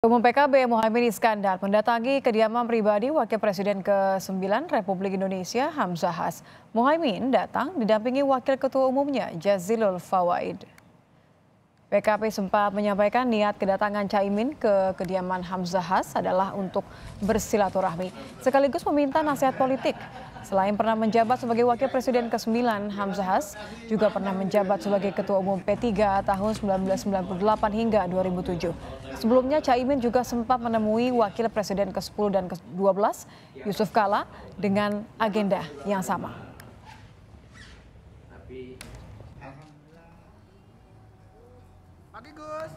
Umum PKB Mohaimin Iskandar mendatangi kediaman pribadi Wakil Presiden ke-9 Republik Indonesia Hamzah Has. Mohaimin datang didampingi Wakil Ketua Umumnya Jazilul Fawaid. PKP sempat menyampaikan niat kedatangan Caimin ke kediaman Hamzah Has adalah untuk bersilaturahmi, sekaligus meminta nasihat politik. Selain pernah menjabat sebagai Wakil Presiden ke-9, Hamzah Has juga pernah menjabat sebagai Ketua Umum P3 tahun 1998 hingga 2007. Sebelumnya, Caimin juga sempat menemui Wakil Presiden ke-10 dan ke-12, Yusuf Kala, dengan agenda yang sama. Pagi Gus.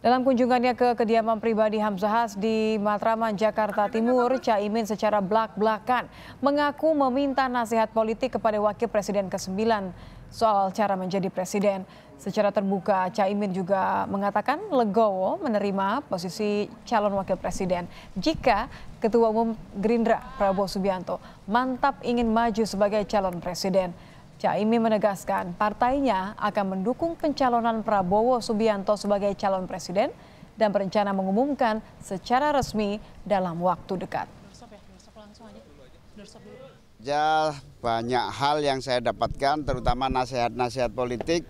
Dalam kunjungannya ke kediaman pribadi Hamzah di Matraman, Jakarta Timur, Caimin secara belak belakan mengaku meminta nasihat politik kepada Wakil Presiden ke-9 soal cara menjadi presiden. Secara terbuka, Caimin juga mengatakan legowo menerima posisi calon Wakil Presiden jika Ketua Umum Gerindra Prabowo Subianto mantap ingin maju sebagai calon presiden. Caimin menegaskan partainya akan mendukung pencalonan Prabowo Subianto sebagai calon presiden dan berencana mengumumkan secara resmi dalam waktu dekat. Ya, banyak hal yang saya dapatkan, terutama nasihat-nasihat politik,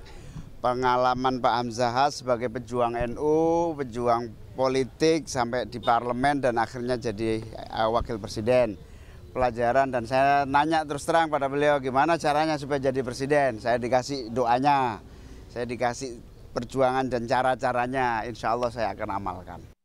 pengalaman Pak Hamzah sebagai pejuang NU, pejuang politik sampai di parlemen dan akhirnya jadi eh, wakil presiden pelajaran dan saya nanya terus terang pada beliau gimana caranya supaya jadi presiden. Saya dikasih doanya, saya dikasih perjuangan dan cara-caranya insya Allah saya akan amalkan.